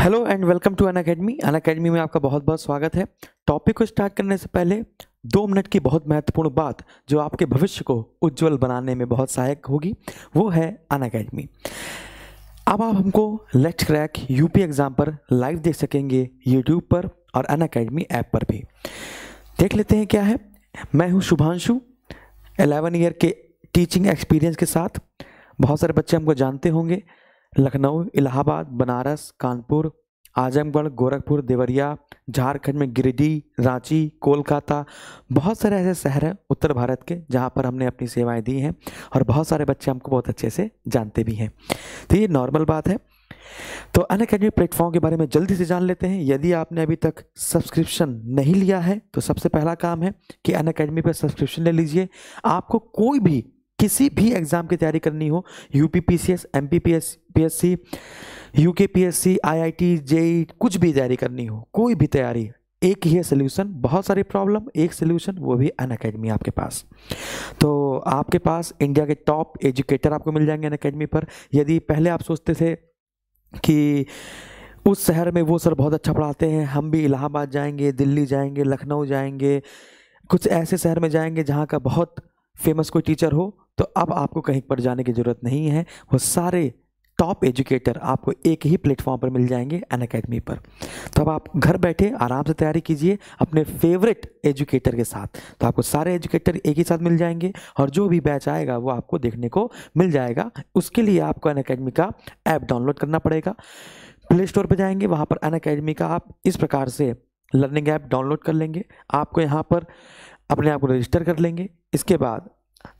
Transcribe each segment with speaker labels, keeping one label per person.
Speaker 1: hello and welcome to Unacademy Unacademy में आपका बहुत बहुत स्वागत है टॉपिक को स्टार्ट करने से पहले दो मिनट की बहुत महत्वपूर्ण बात जो आपके भविष्य को उज्जवल बनाने में बहुत सहायक होगी वो है अन अकेडमी अब आप हमको लेट क्रैक यूपी एग्ज़ाम पर लाइव देख सकेंगे यूट्यूब पर और अन अकेडमी ऐप पर भी देख लेते हैं क्या है मैं हूँ शुभांशु एलेवन ईयर के टीचिंग एक्सपीरियंस के साथ बहुत सारे बच्चे हमको जानते होंगे लखनऊ इलाहाबाद बनारस कानपुर आजमगढ़ गोरखपुर देवरिया झारखंड में गिरिडीह रांची कोलकाता बहुत सारे ऐसे शहर हैं उत्तर भारत के जहाँ पर हमने अपनी सेवाएं दी हैं और बहुत सारे बच्चे हमको बहुत अच्छे से जानते भी हैं तो ये नॉर्मल बात है तो अन अकेडमी प्लेटफॉर्म के बारे में जल्दी से जान लेते हैं यदि आपने अभी तक सब्सक्रिप्शन नहीं लिया है तो सबसे पहला काम है कि अन अकेडमी पर सब्सक्रिप्शन ले लीजिए आपको कोई भी किसी भी एग्ज़ाम की तैयारी करनी हो U P P C S M P P S P S C U K P S C I I T JEE कुछ भी तैयारी करनी हो कोई भी तैयारी एक ही है सोल्यूशन बहुत सारी प्रॉब्लम एक सोल्यूशन वो भी अन अकेडमी आपके पास तो आपके पास इंडिया के टॉप एजुकेटर आपको मिल जाएंगे अन अकेडमी पर यदि पहले आप सोचते थे कि उस शहर में वो सर बहुत अच्छा पढ़ाते हैं हम भी इलाहाबाद जाएंगे दिल्ली जाएंगे लखनऊ जाएंगे कुछ ऐसे शहर में जाएंगे जहाँ का बहुत फेमस कोई टीचर हो तो अब आपको कहीं पर जाने की ज़रूरत नहीं है वो सारे टॉप एजुकेटर आपको एक ही प्लेटफॉर्म पर मिल जाएंगे अन अकेडमी पर तो अब आप घर बैठे आराम से तैयारी कीजिए अपने फेवरेट एजुकेटर के साथ तो आपको सारे एजुकेटर एक ही साथ मिल जाएंगे और जो भी बैच आएगा वो आपको देखने को मिल जाएगा उसके लिए आपको अन अकेडमी का ऐप डाउनलोड करना पड़ेगा प्ले स्टोर पर जाएंगे वहाँ पर अन अकेडमी का आप इस प्रकार से लर्निंग ऐप डाउनलोड कर लेंगे आपको यहाँ पर अपने आप को रजिस्टर कर लेंगे इसके बाद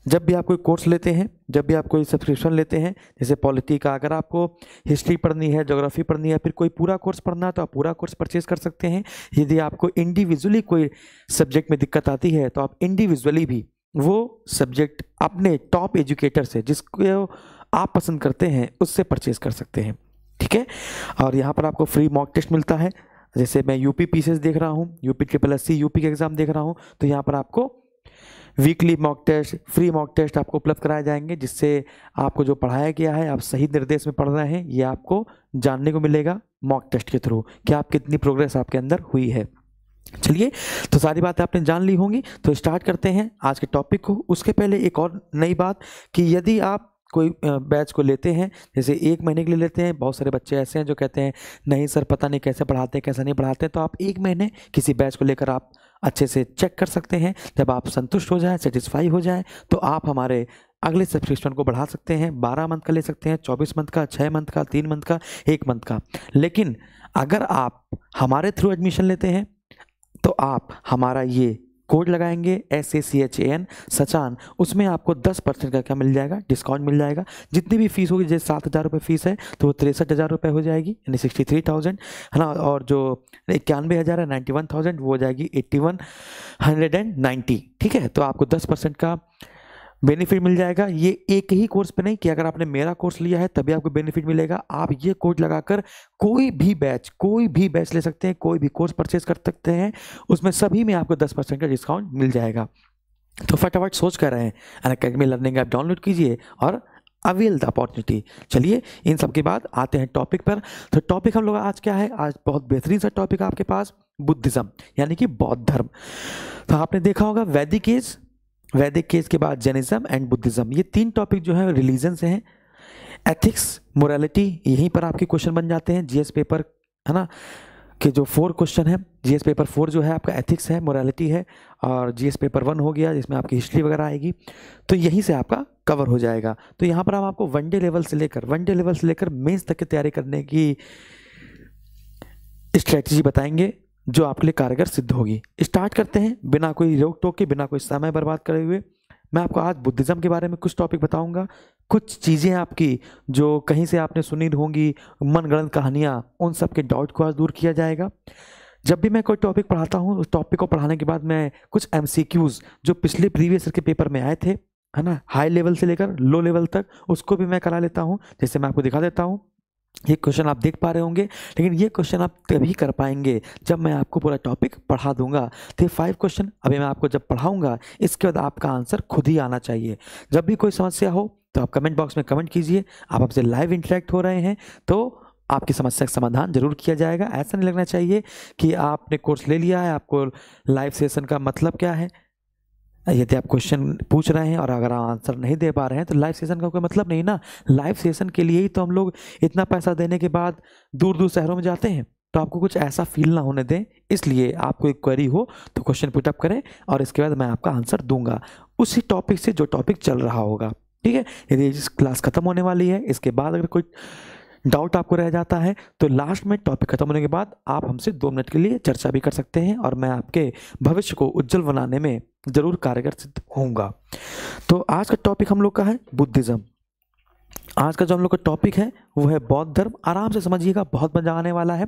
Speaker 1: जब भी आप कोई कोर्स लेते हैं जब भी आप कोई सब्सक्रिप्शन लेते हैं जैसे पॉलिटी का अगर आपको हिस्ट्री पढ़नी है जोग्राफी पढ़नी है फिर कोई पूरा कोर्स पढ़ना है तो आप पूरा कोर्स परचेज कर सकते हैं यदि आपको इंडिविजुअली कोई सब्जेक्ट में दिक्कत आती है तो आप इंडिविजुअली भी वो सब्जेक्ट अपने टॉप एजुकेटर से जिसको आप पसंद करते हैं उससे परचेज कर सकते हैं ठीक है और यहाँ पर आपको फ्री मॉक टेस्ट मिलता है जैसे मैं यूपी पीसीएस देख रहा हूँ यूपी के प्लस सी यूपी के एग्ज़ाम देख रहा हूँ तो यहाँ पर आपको weekly mock test free mock test आपको उपलब्ध कराए जाएंगे जिससे आपको जो पढ़ाया गया है आप सही निर्देश में पढ़ रहे हैं ये आपको जानने को मिलेगा मॉक टेस्ट के थ्रू कि आप कितनी प्रोग्रेस आपके अंदर हुई है चलिए तो सारी बातें आपने जान ली होंगी तो स्टार्ट करते हैं आज के टॉपिक को उसके पहले एक और नई बात कि यदि आप कोई बैच को लेते हैं जैसे एक महीने के लिए लेते हैं बहुत सारे बच्चे ऐसे हैं जो कहते हैं नहीं सर पता नहीं कैसे पढ़ाते हैं कैसा नहीं पढ़ाते तो आप एक महीने किसी बैच को लेकर आप अच्छे से चेक कर सकते हैं जब आप संतुष्ट हो जाए सेटिस्फाई हो जाए तो आप हमारे अगले सब्सक्रिप्शन को बढ़ा सकते हैं बारह मंथ का ले सकते हैं चौबीस मंथ का छः मंथ का तीन मंथ का एक मंथ का लेकिन अगर आप हमारे थ्रू एडमिशन लेते हैं तो आप हमारा ये कोड लगाएंगे S A C H A N Sachan उसमें आपको दस परसेंट का क्या मिल जाएगा डिस्काउंट मिल जाएगा जितनी भी फीस होगी जैसे सात हज़ार रुपये फीस है तो वो तिरसठ हज़ार रुपये हो जाएगी यानी सिक्सटी थ्री थाउजेंड है ना और जो इक्यानवे हज़ार है नाइन्टी वन थाउजेंड वो हो जाएगी eighty one hundred and ninety ठीक है तो आपको दस परसेंट का बेनिफिट मिल जाएगा ये एक ही कोर्स पे नहीं कि अगर आपने मेरा कोर्स लिया है तभी आपको बेनिफिट मिलेगा आप ये कोड लगाकर कोई भी बैच कोई भी बैच ले सकते हैं कोई भी कोर्स परचेज कर सकते हैं उसमें सभी में आपको दस परसेंट का डिस्काउंट मिल जाएगा तो फटाफट सोच कर रहे हैं Unacademy learning app download कीजिए और अवेल द अपॉर्चुनिटी चलिए इन सब के बाद आते हैं टॉपिक पर तो टॉपिक हम लोग आज क्या है आज बहुत बेहतरीन सा टॉपिक आपके पास बुद्धिज़्म यानी कि बौद्ध धर्म तो आपने देखा होगा वैदिक एज वैदिक केस के बाद जैनिज़्म एंड बुद्धिज़्म ये तीन टॉपिक जो है रिलीजन से हैं एथिक्स मोरालिटी यहीं पर आपके क्वेश्चन बन जाते हैं जीएस पेपर है ना के जो फोर क्वेश्चन है जीएस पेपर फोर जो है आपका एथिक्स है मोरालिटी है और जीएस पेपर वन हो गया जिसमें आपकी हिस्ट्री वगैरह आएगी तो यहीं से आपका कवर हो जाएगा तो यहाँ पर हम आपको वनडे लेवल से लेकर वनडे लेवल से लेकर मेन्स तक की तैयारी करने की स्ट्रैटेजी बताएंगे जो आपके लिए कारगर सिद्ध होगी स्टार्ट करते हैं बिना कोई रोक टोक के बिना कोई समय बर्बाद करे हुए मैं आपको आज बुद्धिज़्म के बारे में कुछ टॉपिक बताऊंगा कुछ चीज़ें आपकी जो कहीं से आपने सुनी होंगी मनगणन कहानियाँ उन सब के डाउट को आज दूर किया जाएगा जब भी मैं कोई टॉपिक पढ़ाता हूँ उस टॉपिक को पढ़ाने के बाद मैं कुछ एम जो पिछले प्रीवियस ईयर के पेपर में आए थे है ना हाई लेवल से लेकर लो लेवल तक उसको भी मैं करा लेता हूँ जैसे मैं आपको दिखा देता हूँ ये क्वेश्चन आप देख पा रहे होंगे लेकिन ये क्वेश्चन आप तभी कर पाएंगे जब मैं आपको पूरा टॉपिक पढ़ा दूंगा तो ये फाइव क्वेश्चन अभी मैं आपको जब पढ़ाऊंगा इसके बाद आपका आंसर खुद ही आना चाहिए जब भी कोई समस्या हो तो आप कमेंट बॉक्स में कमेंट कीजिए आप आपसे लाइव इंटरेक्ट हो रहे हैं तो आपकी समस्या का समाधान जरूर किया जाएगा ऐसा नहीं लगना चाहिए कि आपने कोर्स ले लिया है आपको लाइव सेशन का मतलब क्या है यदि आप क्वेश्चन पूछ रहे हैं और अगर आप आंसर नहीं दे पा रहे हैं तो लाइव सेशन का कोई मतलब नहीं ना लाइव सेशन के लिए ही तो हम लोग इतना पैसा देने के बाद दूर दूर शहरों में जाते हैं तो आपको कुछ ऐसा फील ना होने दें इसलिए आपको एक क्वेरी हो तो क्वेश्चन पुटअप करें और इसके बाद मैं आपका आंसर दूंगा उसी टॉपिक से जो टॉपिक चल रहा होगा ठीक है यदि क्लास ख़त्म होने वाली है इसके बाद अगर कोई डाउट आपको रह जाता है तो लास्ट में टॉपिक खत्म होने के बाद आप हमसे दो मिनट के लिए चर्चा भी कर सकते हैं और मैं आपके भविष्य को उज्जवल बनाने में ज़रूर कारगर सिद्ध होऊंगा तो आज का टॉपिक हम लोग का है बुद्धिज़्म आज का जो हम लोग का टॉपिक है वो है बौद्ध धर्म आराम से समझिएगा बहुत मजा आने वाला है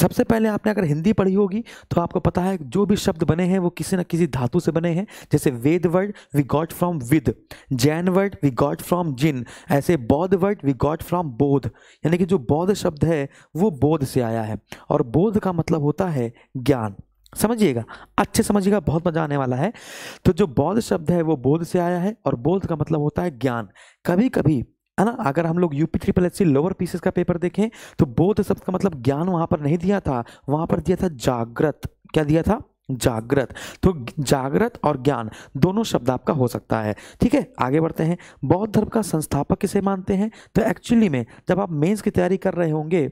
Speaker 1: सबसे पहले आपने अगर हिंदी पढ़ी होगी तो आपको पता है जो भी शब्द बने हैं वो किसी न किसी धातु से बने हैं जैसे Veda word we got from with Jain word we got from जिन ऐसे बौद्ध वर्ड वी गॉट फ्रॉम बोध यानी कि जो बौद्ध शब्द है वो बोध से आया है और बोध का मतलब होता है ज्ञान समझिएगा अच्छे समझिएगा बहुत मजा आने वाला है तो जो बौद्ध शब्द है वो बोध से आया है और बोध का मतलब होता है ज्ञान कभी कभी है ना अगर हम लोग UP triple S C lower PCS का पेपर देखें तो बोध शब्द का मतलब ज्ञान वहां पर नहीं दिया था वहां पर दिया था जागृत क्या दिया था जागृत तो जागृत और ज्ञान दोनों शब्द आपका हो सकता है ठीक है आगे बढ़ते हैं बौद्ध धर्म का संस्थापक किसे मानते हैं तो एक्चुअली में जब आप मेंस की तैयारी कर रहे होंगे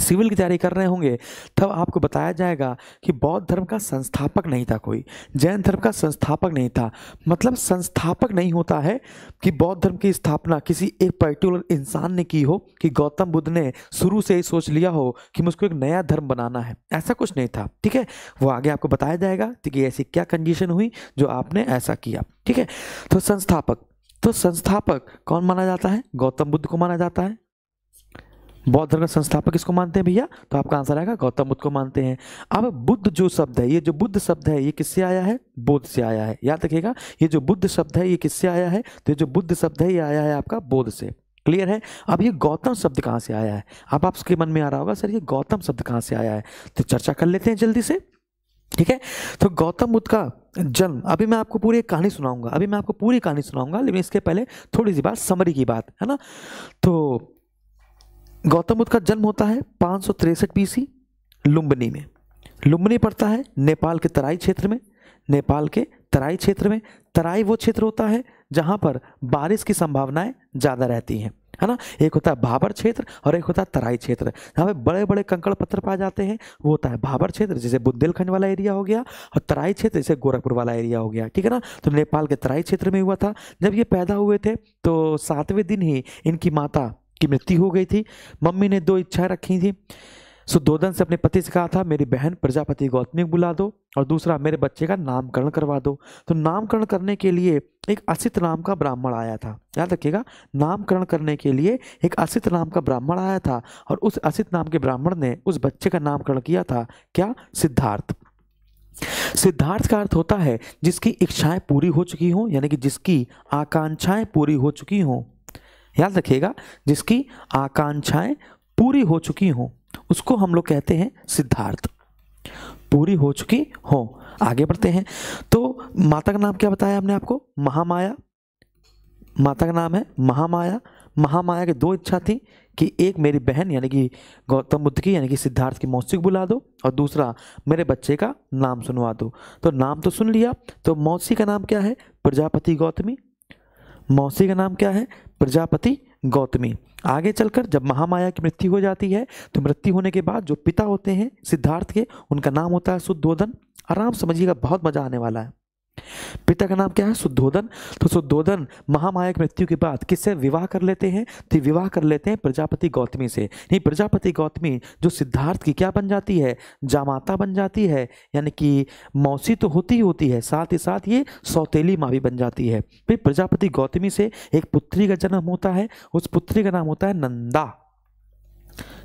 Speaker 1: सिविल की तैयारी कर रहे होंगे तब आपको बताया जाएगा कि बौद्ध धर्म का संस्थापक नहीं था कोई जैन धर्म का संस्थापक नहीं था मतलब संस्थापक नहीं होता है कि बौद्ध धर्म की स्थापना किसी एक पर्टिकुलर इंसान ने की हो कि गौतम बुद्ध ने शुरू से ही सोच लिया हो कि मुझको एक नया धर्म बनाना है ऐसा कुछ नहीं था ठीक है वो आगे आपको बताया जाएगा कि ऐसी क्या कंडीशन हुई जो आपने ऐसा किया ठीक है तो संस्थापक तो संस्थापक कौन माना जाता है गौतम बुद्ध को माना जाता है बौद्ध धर्म का संस्थापक किसको मानते हैं भैया तो आपका आंसर आएगा गौतम बुद्ध को मानते हैं अब बुद्ध जो शब्द है ये जो बुद्ध शब्द है ये किससे आया है बोध से आया है याद रखिएगा ये जो बुद्ध शब्द है ये किससे आया है तो ये जो बुद्ध शब्द है ये आया है आपका बोध से क्लियर है अब ये गौतम शब्द कहाँ से आया है अब आपके मन में आ रहा होगा सर ये गौतम शब्द कहाँ से आया है तो चर्चा कर लेते हैं जल्दी से ठीक है तो गौतम बुद्ध का जन्म अभी मैं आपको पूरी कहानी सुनाऊंगा अभी मैं आपको पूरी कहानी सुनाऊंगा लेकिन इसके पहले थोड़ी सी बात समरी की बात है ना तो गौतम बुद्ध का जन्म होता है पाँच सौ तिरसठ बीसी लुम्बनी में लुम्बनी पड़ता है नेपाल के तराई क्षेत्र में नेपाल के तराई क्षेत्र में तराई वो क्षेत्र होता है जहाँ पर बारिश की संभावनाएं ज़्यादा रहती हैं है ना एक होता है भाबर क्षेत्र और एक होता है तराई क्षेत्र जहाँ पे बड़े बड़े कंकड़ पत्थर पाए जाते हैं वो होता है भाबर क्षेत्र जैसे बुंदेलखंड वाला एरिया हो गया और तराई क्षेत्र जैसे गोरखपुर वाला एरिया हो गया ठीक है ना तो नेपाल के तराई क्षेत्र में हुआ था जब ये पैदा हुए थे तो सातवें दिन ही इनकी माता की मृत्यु हो गई थी मम्मी ने दो इच्छाएं रखी थी सुदोधन से अपने पति से कहा था मेरी बहन प्रजापति गौतमी बुला दो और दूसरा मेरे बच्चे का नामकरण करवा दो तो नामकरण करने के लिए एक असित नाम का ब्राह्मण आया था याद रखिएगा नामकरण करने के लिए एक असित नाम का ब्राह्मण आया था और उस असित नाम के ब्राह्मण ने उस बच्चे का नामकरण किया था क्या सिद्धार्थ सिद्धार्थ का अर्थ होता है जिसकी इच्छाएं पूरी हो चुकी हों यानी कि जिसकी आकांक्षाएं पूरी हो चुकी हों याद रखिएगा जिसकी आकांक्षाएं पूरी हो चुकी हों उसको हम लोग कहते हैं सिद्धार्थ पूरी हो चुकी हो आगे बढ़ते हैं तो माता का नाम क्या बताया हमने आपको महामाया माता का नाम है महामाया महामाया की दो इच्छा थी कि एक मेरी बहन यानी कि गौतम बुद्ध की यानी कि सिद्धार्थ की मौसी को बुला दो और दूसरा मेरे बच्चे का नाम सुनवा दो तो नाम तो सुन लिया तो मौसी का नाम क्या है प्रजापति गौतमी मौसी का नाम क्या है प्रजापति गौतमी आगे चलकर जब महामाया की मृत्यु हो जाती है तो मृत्यु होने के बाद जो पिता होते हैं सिद्धार्थ के उनका नाम होता है सुद्धोधन आराम समझिएगा बहुत मज़ा आने वाला है पिता का नाम क्या है सुधोधन तो शुद्धोधन महामायक मृत्यु के बाद किससे विवाह कर लेते हैं तो विवाह कर लेते हैं प्रजापति गौतमी से नहीं प्रजापति गौतमी जो सिद्धार्थ की क्या बन जाती है जामाता बन जाती है यानी कि मौसी तो होती ही होती है साथ ही साथ ये सौतेली माँ भी बन जाती है फिर प्रजापति गौतमी से एक पुत्री का जन्म होता है उस पुत्री का नाम होता है नंदा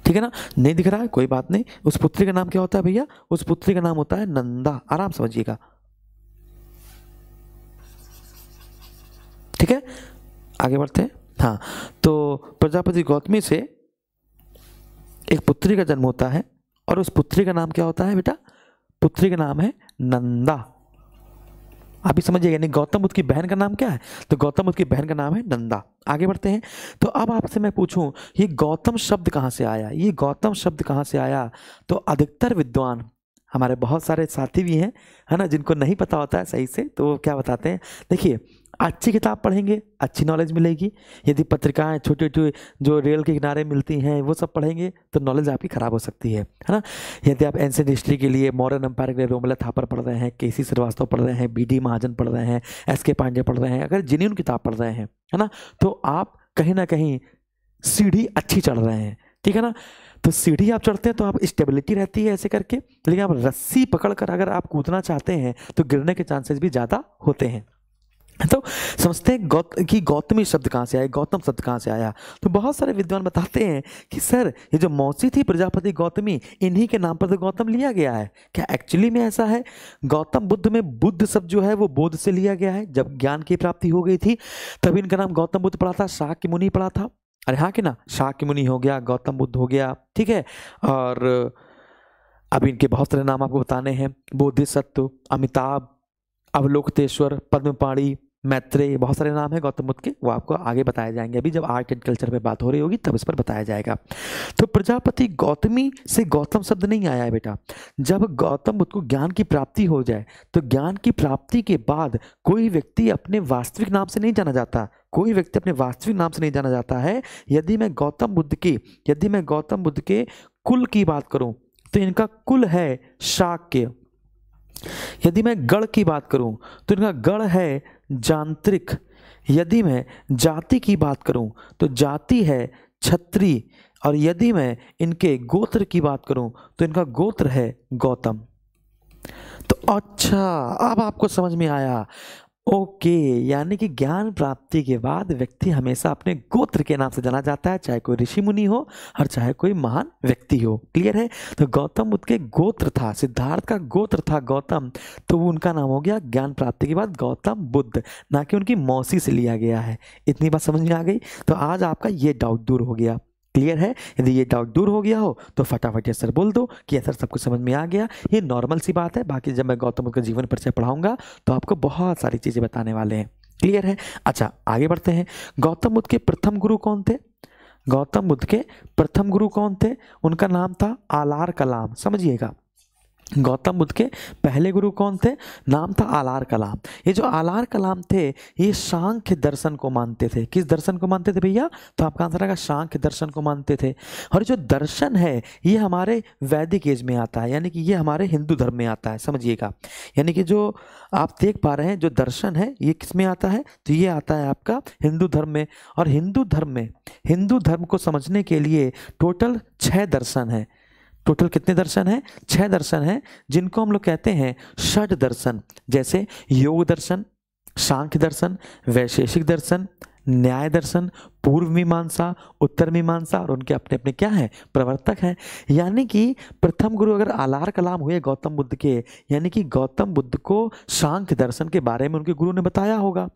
Speaker 1: ठीक है ना नहीं दिख रहा है कोई बात नहीं उस पुत्री का नाम क्या होता है भैया उस पुत्री का नाम होता है नंदा आराम समझिएगा ठीक है आगे बढ़ते हैं हाँ तो प्रजापति गौतमी से एक पुत्री का जन्म होता है और उस पुत्री का नाम क्या होता है बेटा पुत्री का नाम है नंदा आप ही समझिए यानी गौतम बुद्ध की बहन का नाम क्या है तो गौतम बुद्ध की बहन का नाम है नंदा आगे बढ़ते हैं तो अब आपसे मैं पूछूं ये गौतम शब्द कहाँ से आया ये गौतम शब्द कहाँ से आया तो अधिकतर विद्वान हमारे बहुत सारे साथी भी हैं है ना जिनको नहीं पता होता है सही से तो वो क्या बताते हैं देखिए अच्छी किताब पढ़ेंगे अच्छी नॉलेज मिलेगी यदि पत्रिकाएं छोटे छोटे जो रेल के किनारे मिलती हैं वो सब पढ़ेंगे तो नॉलेज आपकी ख़राब हो सकती है है ना यदि आप एंसेंट हिस्ट्री के लिए मॉडर्न एम्पायर के लिए रोमला थापर पढ़ रहे हैं के सी श्रीवास्तव पढ़ रहे हैं बी डी महाजन पढ़ रहे हैं एस के पांडे पढ़ रहे हैं अगर जिन्यून किताब पढ़ रहे हैं है ना तो आप कहीं ना कहीं सीढ़ी अच्छी चढ़ रहे हैं ठीक है ना तो सीढ़ी आप चढ़ते हैं तो आप स्टेबिलिटी रहती है ऐसे करके लेकिन आप रस्सी पकड़कर अगर आप कूदना चाहते हैं तो गिरने के चांसेस भी ज़्यादा होते हैं तो समझते हैं गौत कि गौतमी शब्द कहाँ से आया गौतम शब्द कहाँ से आया तो बहुत सारे विद्वान बताते हैं कि सर ये जो मौसी थी प्रजापति गौतमी इन्हीं के नाम पर तो गौतम लिया गया है क्या एक्चुअली में ऐसा है गौतम बुद्ध में बुद्ध शब्द जो है वो बोध से लिया गया है जब ज्ञान की प्राप्ति हो गई थी तभी इनका नाम गौतम बुद्ध पढ़ा था शाक्य मुनि पढ़ा था अरे हाँ कि ना शाक्य मुनि हो गया गौतम बुद्ध हो गया ठीक है और अब इनके बहुत सारे नाम आपको बताने हैं बोधिसत्व अमिताभ अवलोकतेश्वर पद्मपाणी मैत्रेय बहुत सारे नाम है गौतम बुद्ध के वो आपको आगे बताए जाएंगे अभी जब आर्ट एंड कल्चर पे बात हो रही होगी तब इस पर बताया जाएगा तो प्रजापति गौतमी से गौतम शब्द नहीं आया है बेटा जब गौतम बुद्ध को ज्ञान की प्राप्ति हो जाए तो ज्ञान की प्राप्ति के बाद कोई व्यक्ति अपने वास्तविक नाम से नहीं जाना जाता कोई व्यक्ति अपने वास्तविक नाम से नहीं जाना जाता है यदि मैं गौतम बुद्ध की यदि मैं गौतम बुद्ध के कुल की बात करूँ तो इनका कुल है शाक्य यदि मैं गढ़ की बात करूं तो इनका गढ़ है जांत्रिक यदि मैं जाति की बात करूं तो जाति है छत्री और यदि मैं इनके गोत्र की बात करूं तो इनका गोत्र है गौतम तो अच्छा अब आपको समझ में आया ओके यानी कि ज्ञान प्राप्ति के बाद व्यक्ति हमेशा अपने गोत्र के नाम से जाना जाता है चाहे कोई ऋषि मुनि हो और चाहे कोई महान व्यक्ति हो क्लियर है तो गौतम बुद्ध के गोत्र था सिद्धार्थ का गोत्र था गौतम तो उनका नाम हो गया ज्ञान प्राप्ति के बाद गौतम बुद्ध ना कि उनकी मौसी से लिया गया है इतनी बात समझ में आ गई तो आज आपका ये डाउट दूर हो गया क्लियर है यदि ये डाउट दूर हो गया हो तो फटाफट ये सर बोल दो कि सर सब कुछ समझ में आ गया ये नॉर्मल सी बात है बाकी जब मैं गौतम बुद्ध का जीवन परिचय पढ़ाऊंगा तो आपको बहुत सारी चीज़ें बताने वाले हैं क्लियर है अच्छा आगे बढ़ते हैं गौतम बुद्ध के प्रथम गुरु कौन थे गौतम बुद्ध के प्रथम गुरु कौन थे उनका नाम था आलार कलाम समझिएगा गौतम बुद्ध के पहले गुरु कौन थे नाम था आलार कलाम ये जो आलार कलाम थे ये सांख्य दर्शन को मानते थे किस दर्शन को मानते थे भैया तो आपका आंसर आएगा सांख्य दर्शन को मानते थे और जो दर्शन है ये हमारे वैदिक एज में आता है यानी कि ये हमारे हिंदू धर्म में आता है समझिएगा यानी कि जो आप देख पा रहे हैं जो दर्शन है ये किस में आता है तो ये आता है आपका हिंदू धर्म में और हिंदू धर्म में हिंदू धर्म को समझने के लिए टोटल छः दर्शन है टोटल कितने दर्शन हैं छह दर्शन हैं जिनको हम लोग कहते हैं षड दर्शन जैसे योग दर्शन सांख्य दर्शन वैशेषिक दर्शन न्याय दर्शन पूर्व मीमांसा उत्तर मीमांसा और उनके अपने अपने क्या हैं प्रवर्तक हैं यानी कि प्रथम गुरु अगर आलार कलाम हुए गौतम बुद्ध के यानी कि गौतम बुद्ध को सांख्य दर्शन के बारे में उनके गुरु ने बताया होगा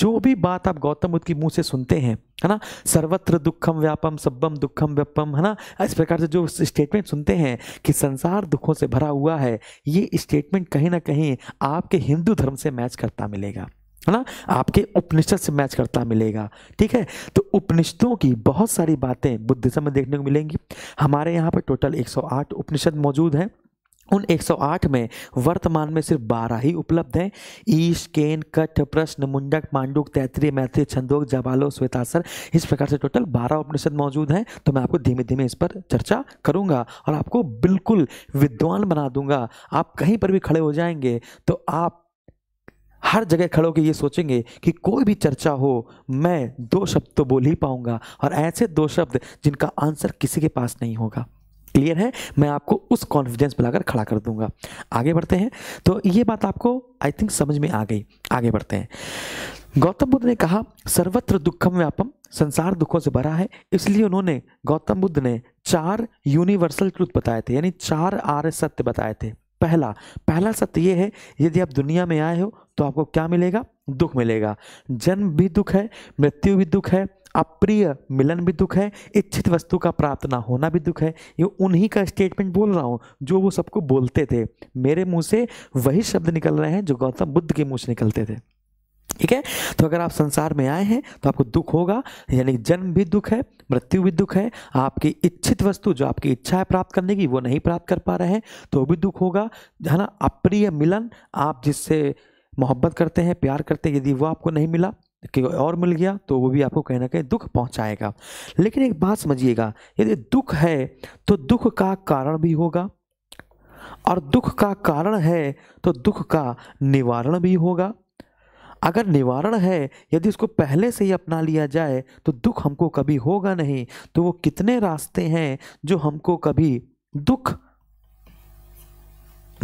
Speaker 1: जो भी बात आप गौतम बुद्ध के मुंह से सुनते हैं है ना सर्वत्र दुखम व्यापम सब्बम दुखम व्यापम है ना इस प्रकार से जो स्टेटमेंट सुनते हैं कि संसार दुखों से भरा हुआ है ये स्टेटमेंट कहीं ना कहीं आपके हिंदू धर्म से मैच करता मिलेगा है ना आपके उपनिषद से मैच करता मिलेगा ठीक है तो उपनिषदों की बहुत सारी बातें बुद्धिज्म में देखने को मिलेंगी हमारे यहाँ पर टोटल 108 उपनिषद मौजूद हैं उन 108 में वर्तमान में सिर्फ 12 ही उपलब्ध हैं ईश केन कट प्रश्न मुंडक मांडुक तैतरी मैत्री छंदोक जवालो श्वेतासर इस प्रकार से टोटल 12 उपनिषद मौजूद हैं तो मैं आपको धीमे धीमे इस पर चर्चा करूंगा और आपको बिल्कुल विद्वान बना दूंगा आप कहीं पर भी खड़े हो जाएंगे तो आप हर जगह खड़े होकर ये सोचेंगे कि कोई भी चर्चा हो मैं दो शब्द तो बोल ही पाऊंगा और ऐसे दो शब्द जिनका आंसर किसी के पास नहीं होगा क्लियर है मैं आपको उस कॉन्फिडेंस पर लाकर खड़ा कर दूंगा आगे बढ़ते हैं तो ये बात आपको आई थिंक समझ में आ गई आगे बढ़ते हैं गौतम बुद्ध ने कहा सर्वत्र दुखम व्यापम संसार दुखों से भरा है इसलिए उन्होंने गौतम बुद्ध ने चार यूनिवर्सल ट्रूथ बताए थे यानी चार आर्य सत्य बताए थे पहला पहला सत्य ये है यदि आप दुनिया में आए हो तो आपको क्या मिलेगा दुख मिलेगा जन्म भी दुख है मृत्यु भी दुख है अप्रिय मिलन भी दुख है इच्छित वस्तु का प्राप्त ना होना भी दुख है ये उन्हीं का स्टेटमेंट बोल रहा हूँ जो वो सबको बोलते थे मेरे मुंह से वही शब्द निकल रहे हैं जो गौतम बुद्ध के मुंह से निकलते थे ठीक है तो अगर आप संसार में आए हैं तो आपको दुख होगा यानी जन्म भी दुख है मृत्यु भी दुख है आपकी इच्छित वस्तु जो आपकी इच्छा है प्राप्त करने की वो नहीं प्राप्त कर पा रहे हैं तो भी दुख होगा है ना अप्रिय मिलन आप जिससे मोहब्बत करते हैं प्यार करते हैं यदि वो आपको नहीं मिला कि और मिल गया तो वो भी आपको कहीं ना कहीं दुख पहुंचाएगा लेकिन एक बात समझिएगा यदि दुख है तो दुख का कारण भी होगा और दुख का कारण है तो दुख का निवारण भी होगा अगर निवारण है यदि उसको पहले से ही अपना लिया जाए तो दुख हमको कभी होगा नहीं तो वो कितने रास्ते हैं जो हमको कभी दुख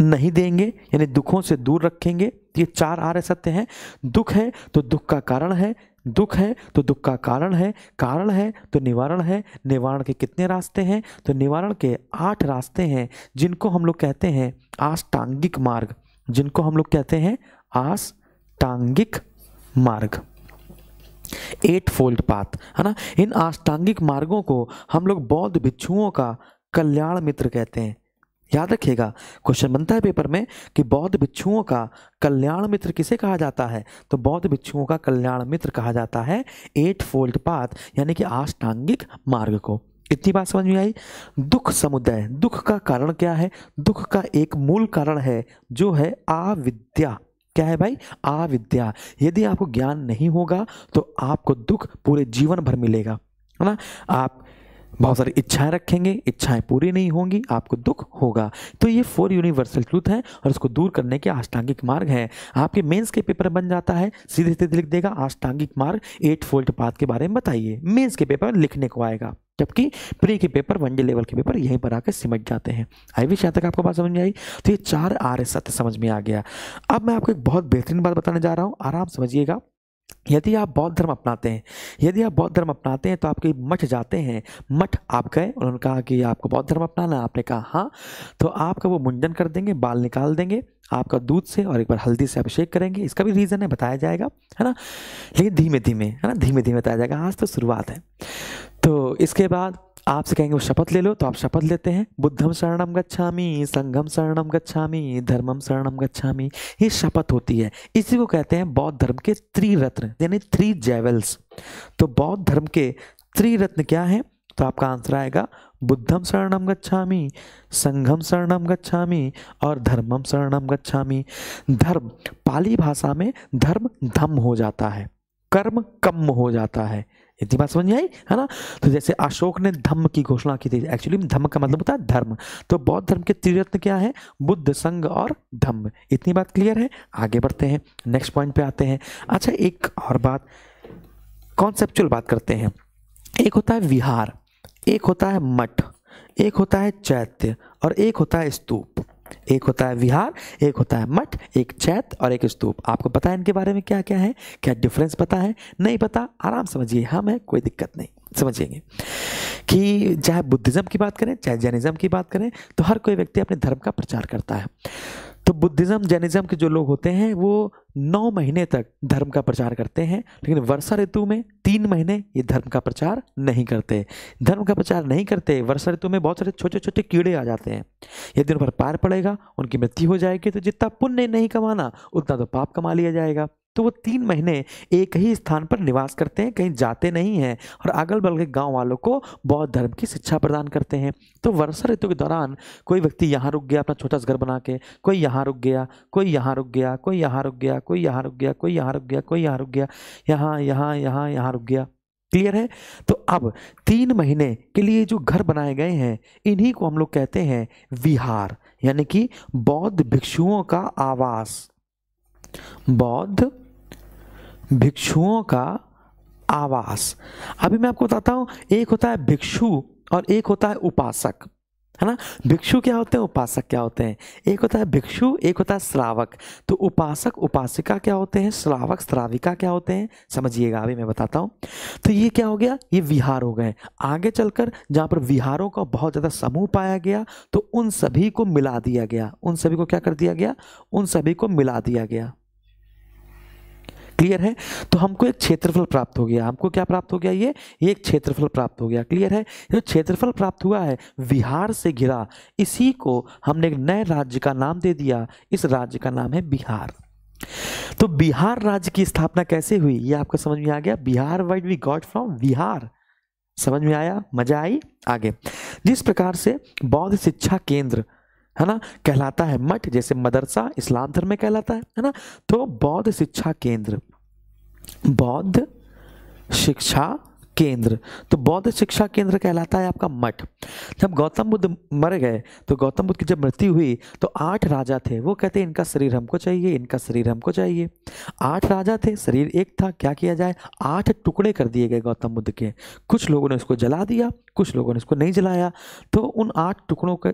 Speaker 1: नहीं देंगे यानी दुखों से दूर रखेंगे ये चार आर्य सत्य हैं दुख है तो दुख का कारण है दुख है तो दुख का कारण है कारण है तो निवारण है निवारण के कितने रास्ते हैं तो निवारण के आठ रास्ते हैं जिनको हम लोग कहते हैं आष्टांगिक मार्ग जिनको हम लोग कहते हैं आष्टांगिक मार्ग एट फोल्ड पाथ है ना इन आष्टांगिक मार्गों को हम लोग बौद्ध भिक्षुओं का कल्याण मित्र कहते हैं याद रखिएगा क्वेश्चन बनता है पेपर में कि बौद्ध भिक्षुओं का कल्याण मित्र किसे कहा जाता है तो बौद्ध भिक्षुओं का कल्याण मित्र कहा जाता है एट फोल्ड पाथ यानी कि आष्टांगिक मार्ग को इतनी बात समझ में आई दुख समुदाय दुख का कारण क्या है दुख का एक मूल कारण है जो है आविद्या क्या है भाई आविद्या यदि आपको ज्ञान नहीं होगा तो आपको दुख पूरे जीवन भर मिलेगा है ना आप बहुत सारी इच्छाएं रखेंगे इच्छाएं पूरी नहीं होंगी आपको दुख होगा तो ये फोर यूनिवर्सल ट्रूथ है और इसको दूर करने के आष्टांगिक मार्ग है आपके मेंस के पेपर बन जाता है सीधे सीधे लिख देगा आष्टांगिक मार्ग एट फोल्ट पाथ के बारे में बताइए मेंस के पेपर लिखने को आएगा जबकि प्री के पेपर डे लेवल के पेपर यहीं पर आकर सिमट जाते हैं आई विश यहाँ तक आपको बात समझ में आई तो ये चार आर सत्य समझ में आ गया अब मैं आपको एक बहुत बेहतरीन बात बताने जा रहा हूँ आराम समझिएगा यदि आप बौद्ध धर्म अपनाते हैं यदि आप बौद्ध धर्म अपनाते हैं तो आपके मठ जाते हैं मठ आप गए उन्होंने कहा कि आपको बौद्ध धर्म अपनाना आपने कहा हाँ तो आपका वो मुंडन कर देंगे बाल निकाल देंगे आपका दूध से और एक बार हल्दी से अभिषेक करेंगे इसका भी रीज़न है बताया जाएगा है ना लेकिन धीमे धीमे है ना धीमे धीमे बताया जाएगा आज तो शुरुआत है तो इसके बाद आपसे कहेंगे वो शपथ ले लो तो आप शपथ लेते हैं बुद्धम शरणम गच्छामी संघम शरणम गच्छामी धर्मम शरणम गच्छामी ये शपथ होती है इसी को कहते हैं बौद्ध धर्म के त्रिरत्न यानी थ्री जेवल्स तो बौद्ध धर्म के त्रिरत्न क्या है तो आपका आंसर आएगा बुद्धम शरणम गच्छामी संघम शरणम गच्छामी और धर्मम शरणम गच्छामी धर्म पाली भाषा में धर्म धम हो जाता है कर्म कम हो जाता है इतनी बात समझ में आई है ना तो जैसे अशोक ने धम्म की घोषणा की थी एक्चुअली धम्म का मतलब होता है धर्म तो बौद्ध धर्म के त्रिरत्न क्या है बुद्ध संघ और धम्म इतनी बात क्लियर है आगे बढ़ते हैं नेक्स्ट पॉइंट पे आते हैं अच्छा एक और बात कॉन्सेप्चुअल बात करते हैं एक होता है विहार एक होता है मठ एक होता है चैत्य और एक होता है स्तूप एक होता है विहार एक होता है मठ एक चैत और एक स्तूप आपको पता है इनके बारे में क्या क्या है क्या डिफरेंस पता है नहीं पता आराम समझिए हम है कोई दिक्कत नहीं समझेंगे कि चाहे बुद्धिज़्म की बात करें चाहे जैनिज़्म की बात करें तो हर कोई व्यक्ति अपने धर्म का प्रचार करता है तो बुद्धिज़्म जैनिज़्म के जो लोग होते हैं वो नौ महीने तक धर्म का प्रचार करते हैं लेकिन वर्षा ऋतु में तीन महीने ये धर्म का प्रचार नहीं करते धर्म का प्रचार नहीं करते वर्षा ऋतु में बहुत सारे छोटे छोटे कीड़े आ जाते हैं यदि उन पर पार पड़ेगा उनकी मृत्यु हो जाएगी तो जितना पुण्य नहीं कमाना उतना तो पाप कमा लिया जाएगा तो वो तीन महीने एक ही स्थान पर निवास करते हैं कहीं जाते नहीं हैं और अगल बगल के गाँव वालों को बौद्ध धर्म की शिक्षा प्रदान करते हैं तो वर्षा ऋतु के दौरान कोई व्यक्ति यहाँ रुक गया अपना छोटा सा घर बना के कोई यहाँ रुक गया कोई यहाँ रुक गया कोई यहाँ रुक गया कोई यहाँ रुक गया कोई यहाँ रुक गया कोई यहाँ रुक गया यहाँ यहाँ यहाँ यहाँ रुक गया क्लियर है तो अब तीन महीने के लिए जो घर बनाए गए हैं इन्हीं को हम लोग कहते हैं विहार यानी कि बौद्ध भिक्षुओं का आवास बौद्ध भिक्षुओं का आवास अभी मैं आपको बताता हूँ एक होता है भिक्षु और एक होता है उपासक है ना भिक्षु क्या होते हैं उपासक क्या होते हैं एक होता है भिक्षु एक होता है श्रावक तो उपासक उपासिका क्या होते हैं श्रावक श्राविका क्या होते हैं समझिएगा अभी मैं बताता हूँ तो ये क्या हो गया ये विहार हो गए आगे चलकर जहाँ पर विहारों का बहुत ज़्यादा समूह पाया गया तो उन सभी को मिला दिया गया उन सभी को क्या कर दिया गया उन सभी को मिला दिया गया क्लियर है तो हमको एक क्षेत्रफल प्राप्त हो गया हमको क्या प्राप्त हो गया ये एक क्षेत्रफल प्राप्त हो गया क्लियर है जो क्षेत्रफल प्राप्त हुआ है बिहार से घिरा इसी को हमने एक नए राज्य का नाम दे दिया इस राज्य का नाम है बिहार तो बिहार राज्य की स्थापना कैसे हुई ये आपको समझ में आ गया Bihar word we got from Bihar समझ में आया मजा आई आगे जिस प्रकार से बौद्ध शिक्षा केंद्र है ना कहलाता है मठ जैसे मदरसा इस्लाम धर्म में कहलाता है है ना तो बौद्ध शिक्षा केंद्र बौद्ध शिक्षा केंद्र तो बौद्ध शिक्षा केंद्र कहलाता है आपका मठ जब गौतम बुद्ध मर गए तो गौतम बुद्ध की जब मृत्यु हुई तो आठ राजा थे वो कहते इनका शरीर हमको चाहिए इनका शरीर हमको चाहिए आठ राजा थे शरीर एक था क्या किया जाए आठ टुकड़े कर दिए गए गौतम बुद्ध के कुछ लोगों ने उसको जला दिया कुछ लोगों ने उसको नहीं जलाया तो उन आठ टुकड़ों के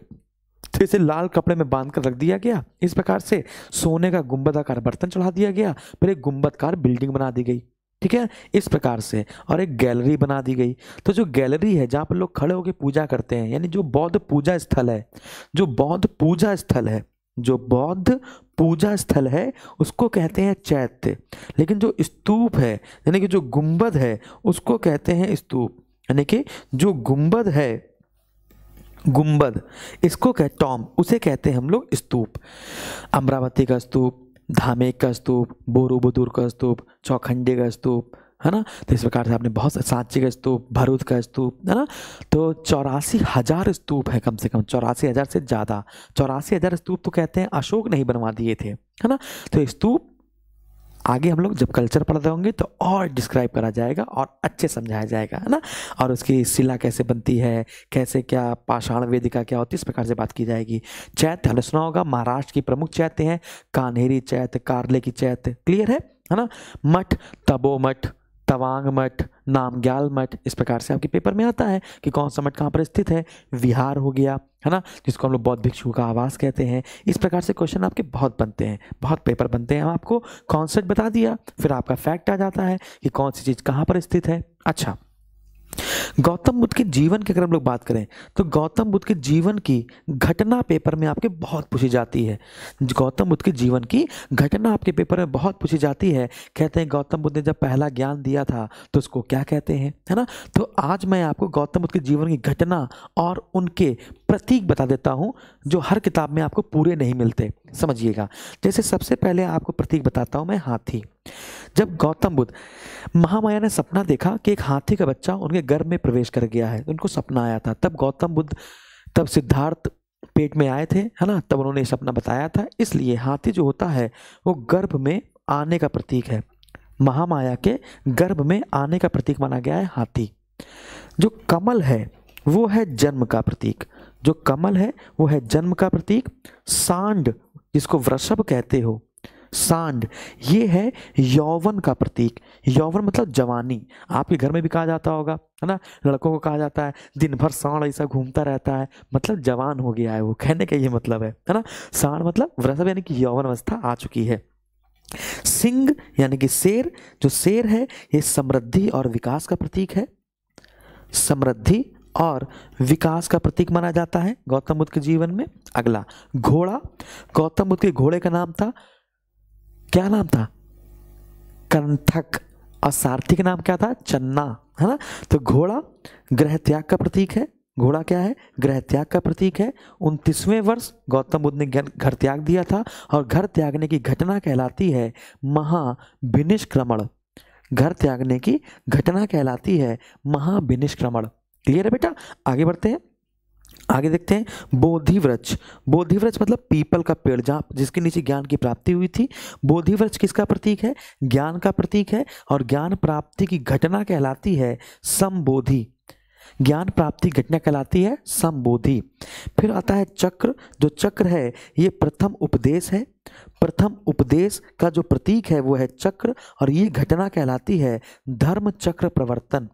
Speaker 1: तो इसे लाल कपड़े में बांध कर रख दिया गया इस प्रकार से सोने का गुंबदाकार बर्तन चढ़ा दिया गया फिर एक गुंबदकार बिल्डिंग बना दी गई ठीक है इस प्रकार से और एक गैलरी बना दी गई तो जो गैलरी है जहाँ पर लोग खड़े होकर पूजा करते हैं यानी जो बौद्ध पूजा स्थल है जो बौद्ध पूजा स्थल है जो बौद्ध पूजा स्थल है उसको कहते हैं चैत्य लेकिन जो स्तूप है यानी कि जो गुंबद है उसको कहते हैं स्तूप यानी कि जो गुंबद है गुंबद इसको कह टॉम उसे कहते हैं हम लोग स्तूप अमरावती का स्तूप धामेक का स्तूप बोरोबुदूर का स्तूप चौखंडे का स्तूप है ना तो इस प्रकार से आपने बहुत से सांची का स्तूप भरूद का स्तूप है ना तो चौरासी हज़ार स्तूप है कम से कम चौरासी हज़ार से ज़्यादा चौरासी हज़ार स्तूप तो कहते हैं अशोक नहीं बनवा दिए थे है ना तो स्तूप आगे हम लोग जब कल्चर पढ़ रहे होंगे तो और डिस्क्राइब करा जाएगा और अच्छे समझाया जाएगा है ना और उसकी शिला कैसे बनती है कैसे क्या पाषाण वेदिका क्या होती है इस प्रकार से बात की जाएगी चैत हमने सुना होगा महाराष्ट्र की प्रमुख चैत्य हैं कान्हेरी चैत कारले की चैत क्लियर है है ना मठ तबो मठ तवांग मठ नामग्याल मठ इस प्रकार से आपके पेपर में आता है कि कौन सा मठ कहाँ पर स्थित है विहार हो गया है ना जिसको हम लोग बौद्ध भिक्षु का आवास कहते हैं इस प्रकार से क्वेश्चन आपके बहुत बनते हैं बहुत पेपर बनते हैं आपको कॉन्सेप्ट बता दिया फिर आपका फैक्ट आ जाता है कि कौन सी चीज़ कहाँ पर स्थित है अच्छा गौतम बुद्ध के जीवन की अगर हम लोग बात करें तो गौतम बुद्ध के जीवन की घटना पेपर में आपके बहुत पूछी जाती है गौतम बुद्ध के जीवन की घटना आपके पेपर में बहुत पूछी जाती है कहते हैं गौतम बुद्ध ने जब पहला ज्ञान दिया था तो उसको क्या कहते हैं है ना तो आज मैं आपको गौतम बुद्ध के जीवन की घटना और उनके प्रतीक बता देता हूँ जो हर किताब में आपको पूरे नहीं मिलते समझिएगा जैसे सबसे पहले आपको प्रतीक बताता हूँ मैं हाथी जब गौतम बुद्ध महामाया ने सपना देखा कि एक हाथी का बच्चा उनके गर्भ में प्रवेश कर गया है उनको सपना आया था तब गौतम बुद्ध तब सिद्धार्थ पेट में आए थे है ना तब उन्होंने सपना बताया था इसलिए हाथी जो होता है वो गर्भ में आने का प्रतीक है महामाया के गर्भ में आने का प्रतीक माना गया है हाथी जो कमल है वो है जन्म का प्रतीक जो कमल है वो है जन्म का प्रतीक सांड जिसको वृषभ कहते हो सांड ये है यौवन का प्रतीक यौवन मतलब जवानी आपके घर में भी कहा जाता होगा है ना लड़कों को कहा जाता है दिन भर सांड ऐसा घूमता रहता है मतलब जवान हो गया है वो कहने का ये मतलब है है ना सांड मतलब वृषभ यानी कि यौवन अवस्था आ चुकी है सिंह यानी कि शेर जो शेर है ये समृद्धि और विकास का प्रतीक है समृद्धि और विकास का प्रतीक माना जाता है गौतम बुद्ध के जीवन में अगला घोड़ा गौतम बुद्ध के घोड़े का नाम था क्या नाम था कंथक और सार्थी का नाम क्या था चन्ना है ना तो घोड़ा ग्रह त्याग का प्रतीक है घोड़ा क्या है ग्रह त्याग का प्रतीक है उनतीसवें वर्ष गौतम बुद्ध ने घर त्याग दिया था और घर त्यागने की घटना कहलाती है महाविनिष्क्रमण घर त्यागने की घटना कहलाती है महाविनिष्क्रमण क्लियर है बेटा आगे बढ़ते हैं आगे देखते हैं बोधि वृक्ष बोधि वृक्ष मतलब पीपल का पेड़ जहाँ जिसके नीचे ज्ञान की प्राप्ति हुई थी बोधि वृक्ष किसका प्रतीक है ज्ञान का प्रतीक है और ज्ञान प्राप्ति की घटना कहलाती है संबोधि ज्ञान प्राप्ति घटना कहलाती है संबोधि फिर आता है चक्र जो चक्र है ये प्रथम उपदेश है प्रथम उपदेश का जो प्रतीक है वो है चक्र और ये घटना कहलाती है धर्म चक्र प्रवर्तन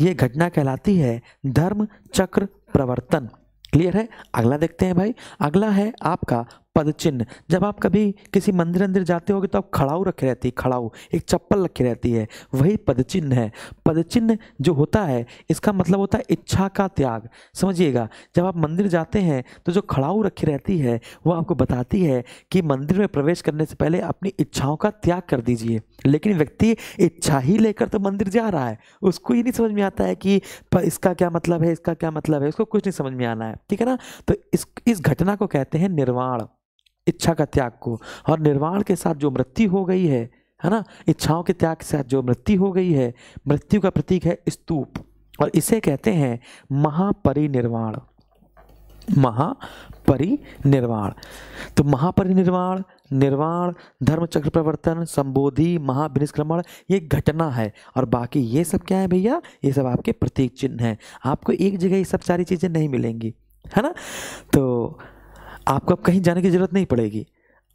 Speaker 1: ये घटना कहलाती है धर्म चक्र प्रवर्तन क्लियर है अगला देखते हैं भाई अगला है आपका पदचिन्ह जब आप कभी किसी मंदिर अंदर जाते होगे तो आप खड़ाऊ रखे रहती है खड़ाऊ एक चप्पल रखी रहती है वही पदचिन्ह है पदचिन्ह जो होता है इसका मतलब होता है इच्छा का त्याग समझिएगा जब आप मंदिर जाते हैं तो जो खड़ाऊ रखी रहती है वह आपको बताती है कि मंदिर में प्रवेश करने से पहले अपनी इच्छाओं का त्याग कर दीजिए लेकिन व्यक्ति इच्छा ही लेकर तो मंदिर जा रहा है उसको ये नहीं समझ में आता है कि इसका क्या मतलब है इसका क्या मतलब है उसको कुछ नहीं समझ में आना है ठीक है ना तो इस इस घटना को कहते हैं निर्वाण इच्छा का त्याग को और निर्वाण के साथ जो मृत्यु हो गई है है ना इच्छाओं के त्याग के साथ जो मृत्यु हो गई है मृत्यु का प्रतीक है स्तूप और इसे कहते हैं महापरिनिर्वाण महापरिनिर्वाण तो महापरिनिर्वाण निर्वाण धर्म चक्र प्रवर्तन संबोधि महाभिनिष्क्रमण ये घटना है और बाकी ये सब क्या है भैया ये सब आपके प्रतीक चिन्ह हैं आपको एक जगह ये सब सारी चीज़ें नहीं मिलेंगी है ना तो आपको अब कहीं जाने की ज़रूरत नहीं पड़ेगी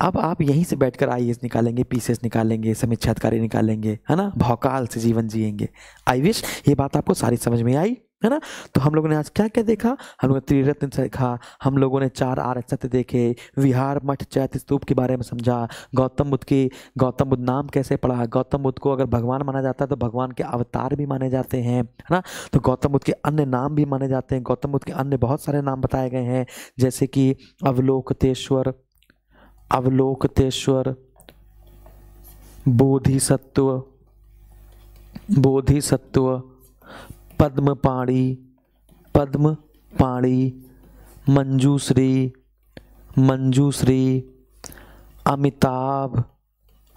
Speaker 1: अब आप यहीं से बैठकर आई एस निकालेंगे पी सी एस निकालेंगे समीक्षाधिकारी निकालेंगे है ना भौकाल से जीवन जिएंगे आई विश ये बात आपको सारी समझ में आई है ना तो हम लोगों ने आज क्या क्या देखा हम लोगों ने त्रिरत्न देखा हम लोगों ने चार आर सत्य देखे विहार मठ चैत स्तूप के बारे में समझा गौतम बुद्ध की गौतम बुद्ध नाम कैसे पढ़ा गौतम बुद्ध को अगर भगवान माना जाता है तो भगवान के अवतार भी माने जाते हैं है ना तो गौतम बुद्ध के अन्य नाम भी माने जाते हैं गौतम बुद्ध के अन्य बहुत सारे नाम बताए गए हैं जैसे कि अवलोकतेश्वर अवलोकतेश्वर बोधिसत्व बोधिसत्व पद्मपाणी पद्मपाणी मंजूश्री मंजूश्री अमिताभ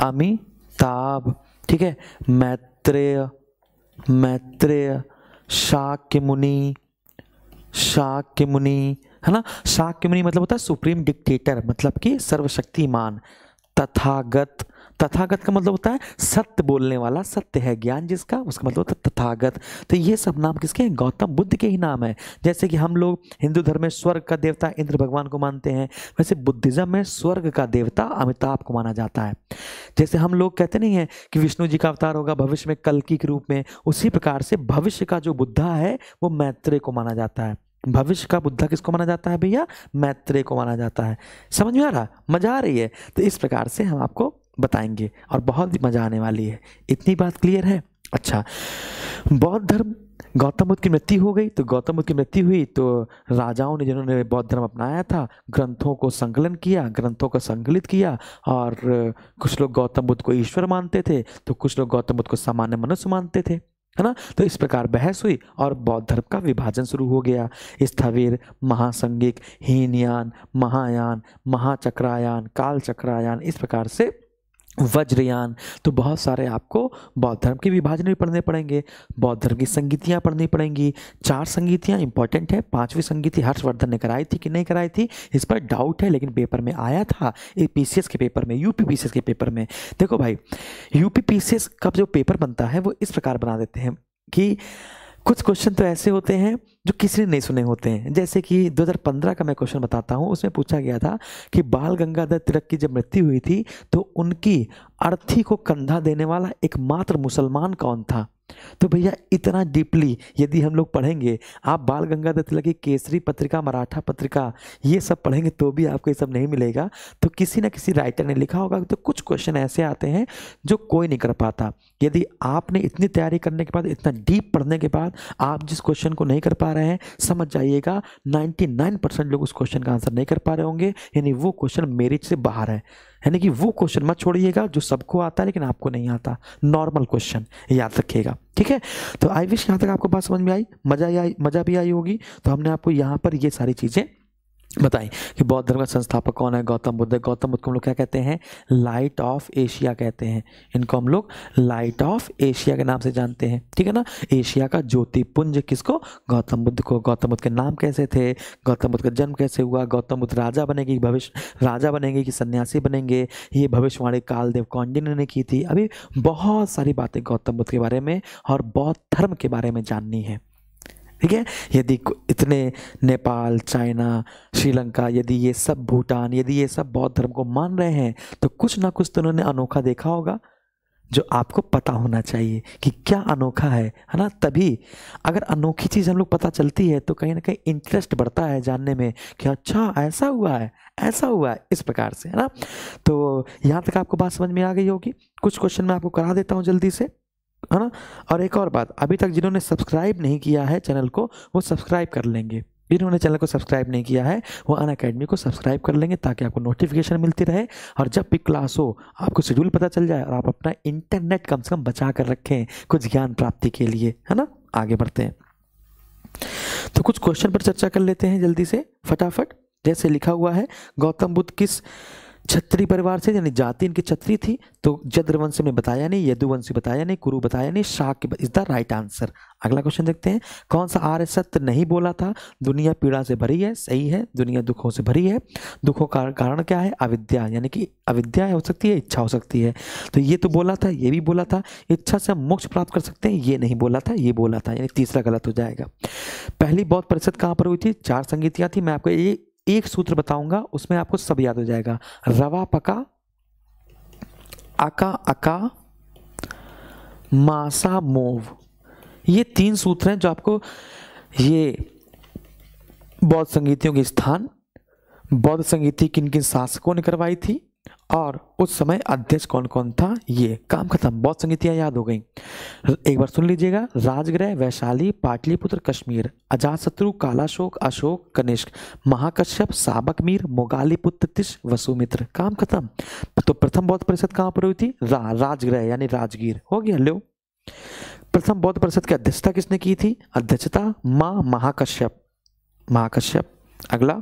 Speaker 1: अमिताभ ठीक है मैत्रेय मैत्रेय शाक्य मुनि शाक्य मुनि है ना शाक्य मुनि मतलब होता है सुप्रीम डिक्टेटर मतलब कि सर्वशक्तिमान तथागत तथागत का मतलब होता है सत्य बोलने वाला सत्य है ज्ञान जिसका उसका मतलब होता है तथागत तो ये सब नाम किसके हैं गौतम बुद्ध के ही नाम है जैसे कि हम लोग हिंदू धर्म में स्वर्ग का देवता इंद्र भगवान को मानते हैं वैसे बुद्धिज्म में स्वर्ग का देवता अमिताभ को माना जाता है जैसे हम लोग कहते नहीं हैं कि विष्णु जी का अवतार होगा भविष्य में कलकी के रूप में उसी प्रकार से भविष्य का जो बुद्धा है वो मैत्रेय को माना जाता है भविष्य का बुद्धा किसको माना जाता है भैया मैत्रेय को माना जाता है समझ में आ रहा मजा आ रही है तो इस प्रकार से हम आपको बताएंगे और बहुत ही मज़ा आने वाली है इतनी बात क्लियर है अच्छा बौद्ध धर्म गौतम बुद्ध की मृत्यु हो गई तो गौतम बुद्ध की मृत्यु हुई तो राजाओं ने जिन्होंने बौद्ध धर्म अपनाया था ग्रंथों को संकलन किया ग्रंथों को संकलित किया और कुछ लोग गौतम बुद्ध को ईश्वर मानते थे तो कुछ लोग गौतम बुद्ध को सामान्य मनुष्य मानते थे है ना तो इस प्रकार बहस हुई और बौद्ध धर्म का विभाजन शुरू हो गया स्थवीर महासंगिक हीनयान महायान महाचक्रायान कालचक्रायान इस प्रकार से वज्रयान तो बहुत सारे आपको बौद्ध धर्म के विभाजन भी पढ़ने पड़ेंगे बौद्ध धर्म की संगीतियाँ पढ़नी पड़ेंगी चार संगीतियाँ इंपॉर्टेंट है पांचवी संगीति हर्षवर्धन ने कराई थी कि नहीं कराई थी इस पर डाउट है लेकिन पेपर में आया था ए पी के पेपर में यू पी के पेपर में देखो भाई यू पी का जो पेपर बनता है वो इस प्रकार बना देते हैं कि कुछ क्वेश्चन तो ऐसे होते हैं जो किसी ने नहीं सुने होते हैं जैसे कि 2015 का मैं क्वेश्चन बताता हूँ उसमें पूछा गया था कि बाल गंगाधर तिलक की जब मृत्यु हुई थी तो उनकी अर्थी को कंधा देने वाला एकमात्र मुसलमान कौन था तो भैया इतना डीपली यदि हम लोग पढ़ेंगे आप बाल गंगाधर तिलक की केसरी पत्रिका मराठा पत्रिका ये सब पढ़ेंगे तो भी आपको ये सब नहीं मिलेगा तो किसी ना किसी राइटर ने लिखा होगा तो कुछ क्वेश्चन ऐसे आते हैं जो कोई नहीं कर पाता यदि आपने इतनी तैयारी करने के बाद इतना डीप पढ़ने के बाद आप जिस क्वेश्चन को नहीं कर पा रहे हैं समझ जाइएगा नाइन्टी परसेंट लोग उस क्वेश्चन का आंसर नहीं कर पा रहे होंगे यानी वो क्वेश्चन मेरिट से बाहर है यानी कि वो क्वेश्चन मत छोड़िएगा जो सबको आता है लेकिन आपको नहीं आता नॉर्मल क्वेश्चन याद रखिएगा ठीक है तो आई विश यहाँ तक आपको बात समझ में आई मज़ा आई मज़ा भी आई होगी तो हमने आपको यहाँ पर ये सारी चीज़ें बताएं कि बौद्ध धर्म का संस्थापक कौन है गौतम बुद्ध गौतम बुद्ध को हम लोग क्या कहते हैं लाइट ऑफ एशिया कहते हैं इनको हम लोग लाइट ऑफ एशिया के नाम से जानते हैं ठीक है ना एशिया का ज्योतिपुंज किसको गौतम बुद्ध को गौतम बुद्ध के नाम कैसे थे गौतम बुद्ध का जन्म कैसे हुआ गौतम बुद्ध राजा बनेंगे भविष्य राजा बनेंगे कि सन्यासी बनेंगे ये भविष्यवाणी कालदेव कौंडिन्य ने की थी अभी बहुत सारी बातें गौतम बुद्ध के बारे में और बौद्ध धर्म के बारे में जाननी है ठीक है यदि इतने नेपाल चाइना श्रीलंका यदि ये सब भूटान यदि ये सब बौद्ध धर्म को मान रहे हैं तो कुछ ना कुछ तो उन्होंने अनोखा देखा होगा जो आपको पता होना चाहिए कि क्या अनोखा है है ना तभी अगर अनोखी चीज़ हम लोग पता चलती है तो कहीं ना कहीं इंटरेस्ट बढ़ता है जानने में कि अच्छा ऐसा हुआ है ऐसा हुआ है इस प्रकार से है ना तो यहाँ तक आपको बात समझ में आ गई होगी कुछ क्वेश्चन मैं आपको करा देता हूँ जल्दी से है ना और एक और बात अभी तक जिन्होंने सब्सक्राइब नहीं किया है चैनल को वो सब्सक्राइब कर लेंगे जिन्होंने चैनल को सब्सक्राइब नहीं किया है वो अन अकेडमी को सब्सक्राइब कर लेंगे ताकि आपको नोटिफिकेशन मिलती रहे और जब भी क्लास हो आपको शेड्यूल पता चल जाए और आप अपना इंटरनेट कम से कम बचा कर रखें कुछ ज्ञान प्राप्ति के लिए है ना आगे बढ़ते हैं तो कुछ क्वेश्चन पर चर्चा कर लेते हैं जल्दी से फटाफट जैसे लिखा हुआ है गौतम बुद्ध किस छत्री परिवार से यानी जाति इनकी छत्री थी तो जद्रवंश में बताया नहीं यदुवंश बताया नहीं कुरु बताया नहीं Shak is the right answer अगला क्वेश्चन देखते हैं कौन सा आर्य सत्य नहीं बोला था दुनिया पीड़ा से भरी है सही है दुनिया दुखों से भरी है दुखों का कारण क्या है अविद्या यानी कि अविद्या हो सकती है इच्छा हो सकती है तो ये तो बोला था ये भी बोला था इच्छा से मोक्ष प्राप्त कर सकते हैं ये नहीं बोला था ये बोला था यानी तीसरा गलत हो जाएगा पहली बौद्ध परिषद कहाँ पर हुई थी चार संगीतियाँ थी मैं आपको ये एक सूत्र बताऊंगा उसमें आपको सब याद हो जाएगा रवा पका अका अका मासा मोव ये तीन सूत्र हैं जो आपको ये बौद्ध संगीतियों के स्थान बौद्ध संगीति किन किन शासकों ने करवाई थी और उस समय अध्यक्ष कौन कौन था ये काम खत्म बहुत संगीतियाँ याद हो गई एक बार सुन लीजिएगा राजगृह वैशाली पाटलिपुत्र कश्मीर अजातशत्रु कालाशोक अशोक कनिष्क महाकश्यप साबक मीर मोगालीपुत्र तिश वसुमित्र काम खत्म तो प्रथम बौद्ध परिषद कहाँ पर हुई थी रा, राजगृह यानी राजगीर हो गया लो प्रथम बौद्ध परिषद की अध्यक्षता किसने की थी अध्यक्षता माँ महाकश्यप महाकश्यप अगला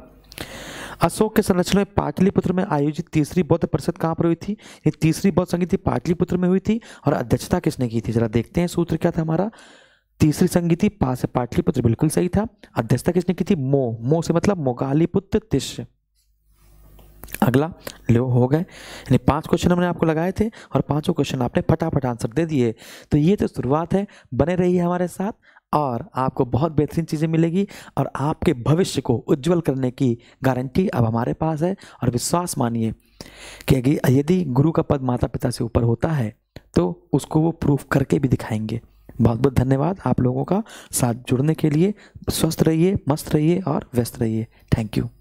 Speaker 1: अशोक के संरक्षण में पाटलिपुत्र में आयोजित तीसरी बौद्ध परिषद कहाँ पर हुई थी ये तीसरी बौद्ध संगीति पाटलिपुत्र में हुई थी और अध्यक्षता किसने की थी जरा देखते हैं सूत्र क्या था हमारा तीसरी संगीति पास पाटलिपुत्र बिल्कुल सही था अध्यक्षता किसने की थी मो मो से मतलब मोगालीपुत्र तिश अगला लो हो गए यानी पांच क्वेश्चन हमने आपको लगाए थे और पांचों क्वेश्चन आपने फटाफट आंसर दे दिए तो ये तो शुरुआत है बने रहिए हमारे साथ और आपको बहुत बेहतरीन चीज़ें मिलेगी और आपके भविष्य को उज्जवल करने की गारंटी अब हमारे पास है और विश्वास मानिए कि यदि गुरु का पद माता पिता से ऊपर होता है तो उसको वो प्रूफ करके भी दिखाएंगे बहुत बहुत धन्यवाद आप लोगों का साथ जुड़ने के लिए स्वस्थ रहिए मस्त रहिए और व्यस्त रहिए थैंक यू